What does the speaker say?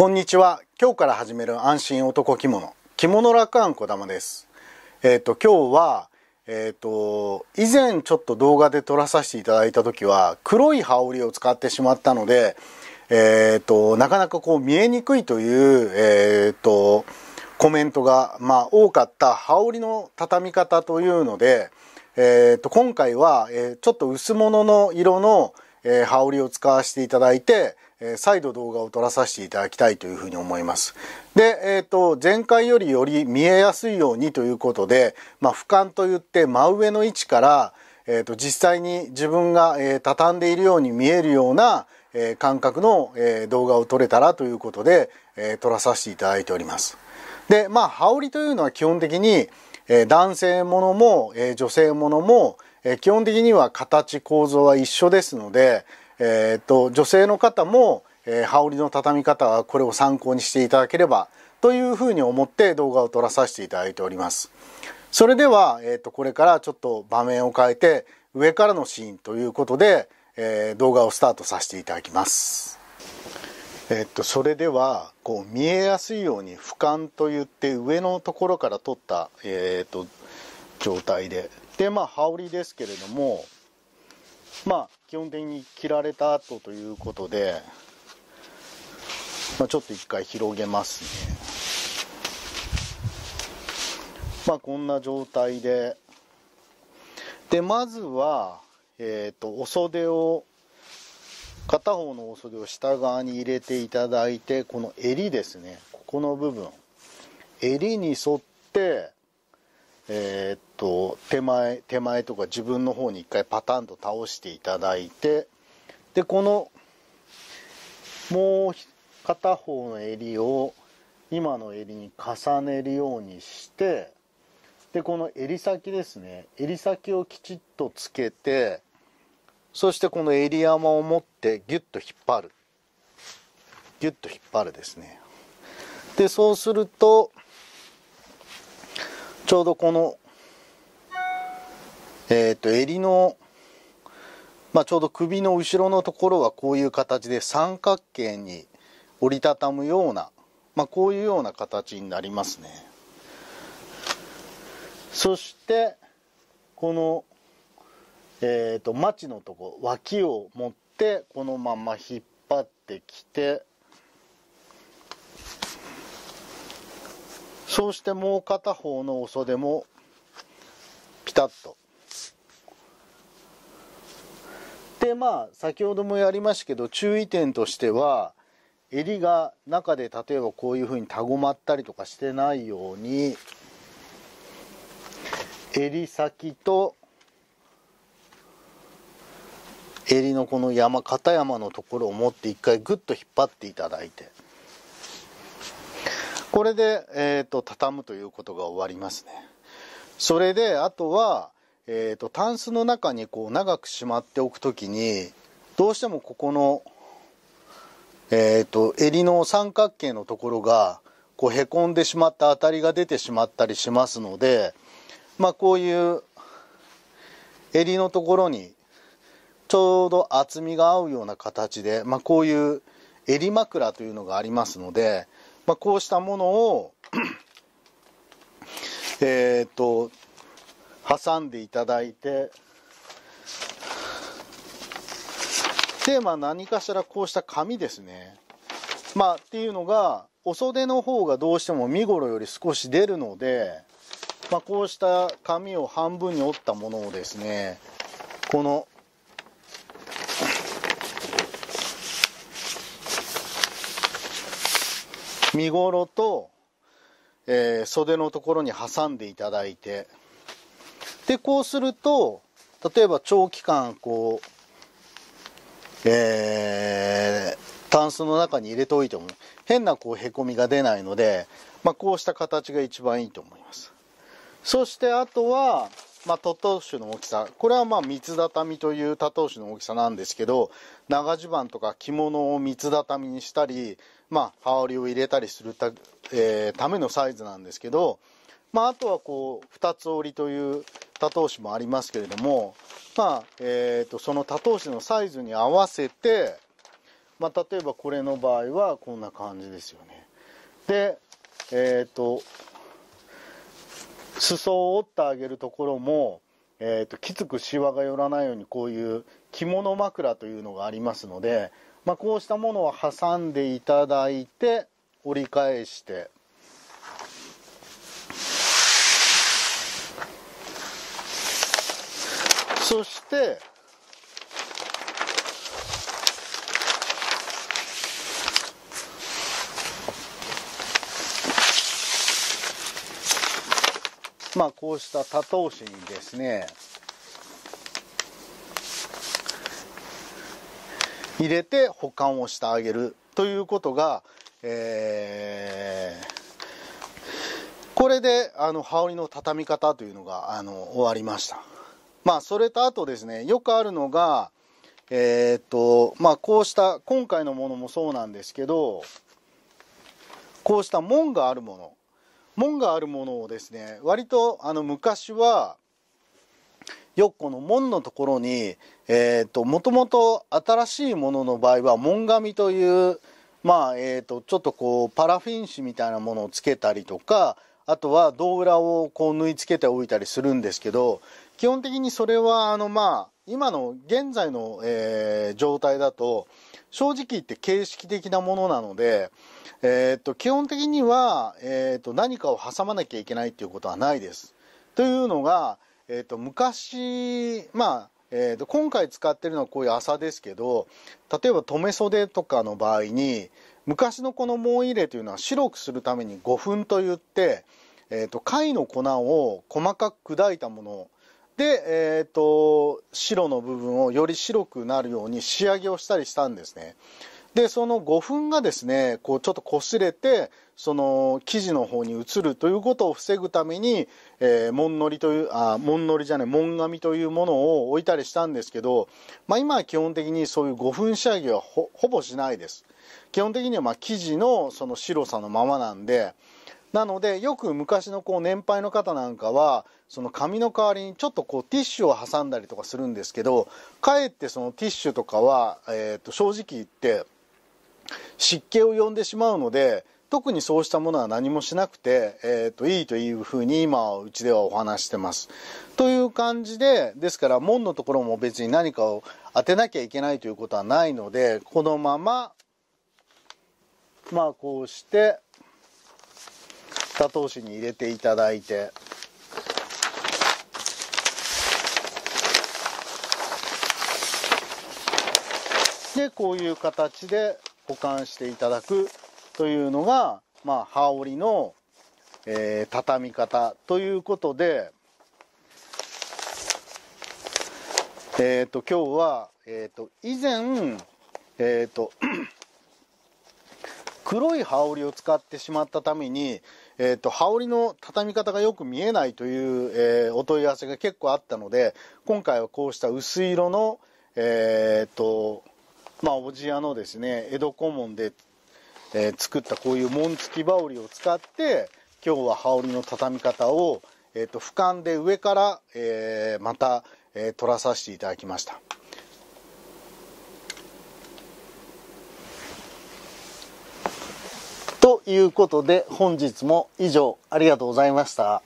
こんにちは今日から始める安心男着物着物楽庵こだまですえっ、ー、と今日はえっ、ー、と以前ちょっと動画で撮らさせていただいた時は黒い羽織を使ってしまったのでえっ、ー、となかなかこう見えにくいというえっ、とコメントがまあ多かった羽織の畳み方というのでえっ、と今回は、えちょっと薄物の色のえー、羽織を使わせていただいて、えー、再度動画を撮らさせていただきたいというふうに思います。で、えっ、ー、と、前回よりより見えやすいようにということで、まあ、俯瞰といって真上の位置から、えっ、と、実際に自分が、え畳んでいるように見えるような、え感覚の、え動画を撮れたらということで、え撮らさせていただいております。で、まあ、羽織というのは基本的に、え男性ものも、え女性ものも、え基本的には形構造は一緒ですので、えーと、女性の方も、えー、羽織の畳み方はこれを参考にしていただければというふうに思って動画を撮らさせていただいております。それでは、えーと、これからちょっと場面を変えて上からのシーンということで、えー、動画をスタートさせていただきます。えっと、それではこう見えやすいように俯瞰といって上のところから撮った、えーと状態ででまあ羽織ですけれどもまあ基本的に切られた後ということで、まあ、ちょっと一回広げますねまあこんな状態ででまずはえっ、ー、とお袖を片方のお袖を下側に入れていただいてこの襟ですねここの部分襟に沿ってえー、とと手前手前とか自分の方に一回パタンと倒していただいてでこのもう片方の襟を今の襟に重ねるようにしてでこの襟先ですね襟先をきちっとつけてそしてこの襟山を持ってギュッと引っ張るギュッと引っ張るですねでそうするとちょうどこのえっ、ー、と襟の、まあ、ちょうど首の後ろのところはこういう形で三角形に折りたたむような、まあ、こういうような形になりますねそしてこの、えっ、ー、とマチのとこ脇を持ってこのまま引っ張ってきてそうしてもう片方のお袖もピタッとでまあ先ほどもやりましたけど注意点としては襟が中で例えばこういうふうにたごまったりとかしてないように襟先と襟のこの山片山のところを持って一回グッと引っ張っていただいてこれで、えーと、畳むということが終わりますね。それであとはえーと、タンスの中にこう長くしまっておくときにどうしてもここの、えーと、と襟の三角形のところがこうへこんでしまった当たりが出てしまったりしますので、まあ、こういう襟のところにちょうど厚みが合うような形で、まあ、こういう襟枕というのがありますので、まあ、こうしたものをえっと挟んでいただいてテーマ何かしらこうした紙ですねまあっていうのがお袖の方がどうしても身頃より少し出るので、まあ、こうした紙を半分に折ったものをですねこの身頃と、えー、袖のところに挟んでいただいてでこうすると例えば長期間こうえー、タンスの中に入れておいても変なこうへこみが出ないので、まあ、こうした形が一番いいと思いますそしてあとは、まあ、トウシ種の大きさこれはまあ三つ畳という多頭種の大きさなんですけど長襦袢とか着物を三つ畳にしたり、まあ、羽織を入れたりするた,、えー、ためのサイズなんですけど、まあ、あとはこう二つ折りという多頭種もありますけれども、まあえーと、その多頭種のサイズに合わせて、まあ、例えばこれの場合はこんな感じですよね。で、えっ、ー、と裾を折ってあげるところも、えーと、ときつくしわが寄らないようにこういう着物枕というのがありますので、まあ、こうしたものを挟んでいただいて折り返して。そしてまあこうした多頭紙にですね入れて保管をしてあげるということが、えー、これであの羽織の畳み方というのがあの終わりました。まあ、それとあとですね、よくあるのが、えー、っと、まあ、こうした、今回のものもそうなんですけど、こうした門があるもの、門があるものをですね、割とあの昔は、よくこの門のところに、えー、っと、もともと新しいものの場合は、門紙という、まあ、えー、っと、ちょっとこう、パラフィン紙みたいなものをつけたりとか、あとは胴裏をこう縫い付けておいたりするんですけど基本的にそれはあのまあ今の現在の、えー、状態だと正直言って形式的なものなので、えー、っと基本的には、えー、っと何かを挟まなきゃいけないっていうことはないです。というのが、えっと昔まあえー、と今回使ってるのはこういう麻ですけど例えば留め袖とかの場合に昔のこの紋入れというのは白くするために5分といって、えー、と貝の粉を細かく砕いたもので、えっ、ー、と白の部分をより白くなるように仕上げをしたりしたんですねでその5分がですねこうちょっとこすれてその生地の方に移るということを防ぐために、えー、紋のりというあ紋のりじゃない紋紙というものを置いたりしたんですけど、まあ、今は基本的にそういう5分仕上げはほぼしないです基本的にはま生地のその白さのままなんでなのでよく昔のこう年配の方なんかはその紙の代わりにちょっとこうティッシュを挟んだりとかするんですけどかえってそのティッシュとかは、えー、と正直言って湿気を呼んでしまうので特にそうしたものは何もしなくて、えーと、いいというふうに今うちではお話してます。という感じでですから門のところも別に何かを当てなきゃいけないということはないのでこのまままあこうして。2通しに入れていただいてでこういう形で保管していただくというのが、まあ、羽織の、えー、畳み方ということで、えーと、今日は、えーと、以前、えーと 黒い羽織を使ってしまったためにえー、と、羽織の畳み方がよく見えないという、えー、お問い合わせが結構あったので、今回はこうした薄色の、えー、と、まあ、おじやのですね、江戸小紋で、え作ったこういう紋付き羽織を使って、今日は羽織の畳み方を、えと、俯瞰で上から、えまた、えー、らさせていただきました。ということで本日も以上ありがとうございました。